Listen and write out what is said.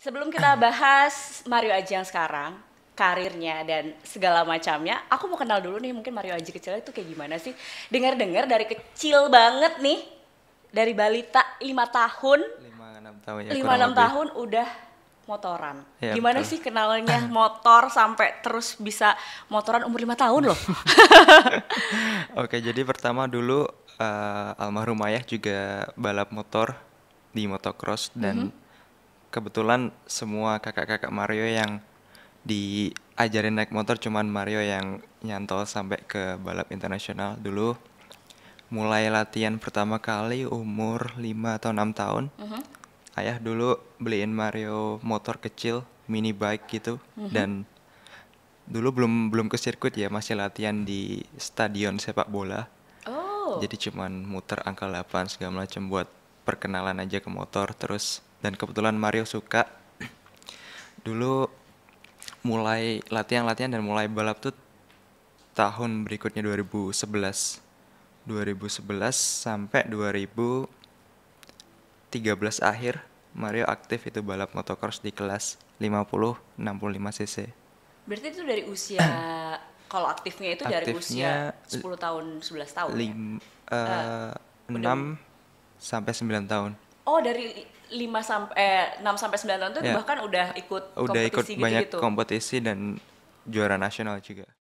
Sebelum kita bahas Mario Aji yang sekarang, karirnya dan segala macamnya, aku mau kenal dulu nih mungkin Mario Aji kecilnya itu kayak gimana sih? Dengar-dengar dari kecil banget nih, dari balita 5 tahun, 5 6 tahun ya. 5 6 tahun udah motoran. Ya, gimana betul. sih kenalnya motor sampai terus bisa motoran umur 5 tahun loh? Oke, jadi pertama dulu uh, eh, almarhum ayah juga balap motor di motocross dan mm -hmm kebetulan semua kakak-kakak Mario yang diajarin naik motor cuman Mario yang nyantol sampai ke balap internasional dulu mulai latihan pertama kali umur 5 atau 6 tahun uh mhm. -huh. ayah dulu beliin Mario motor kecil mini bike gitu uh mhm. -huh. dan dulu belum belum ke sirkuit ya masih latihan di stadion sepak bola oh. jadi cuman muter angka 8 segala macam buat perkenalan aja ke motor terus dan kebetulan Mario suka dulu mulai latihan-latihan dan mulai balap tuh tahun berikutnya 2011 2011 sampai 2013 akhir Mario aktif itu balap motocross di kelas 50 65 cc berarti itu dari usia kalau aktifnya itu aktifnya dari usia 10 tahun 11 tahun ya? lim, ya? uh, 6 sampai 9 tahun oh dari 5 eh, sampai eh, 6 sampai 9 tahun tuh ya. bahkan udah ikut udah kompetisi ikut gitu, banyak gitu. kompetisi dan juara nasional juga.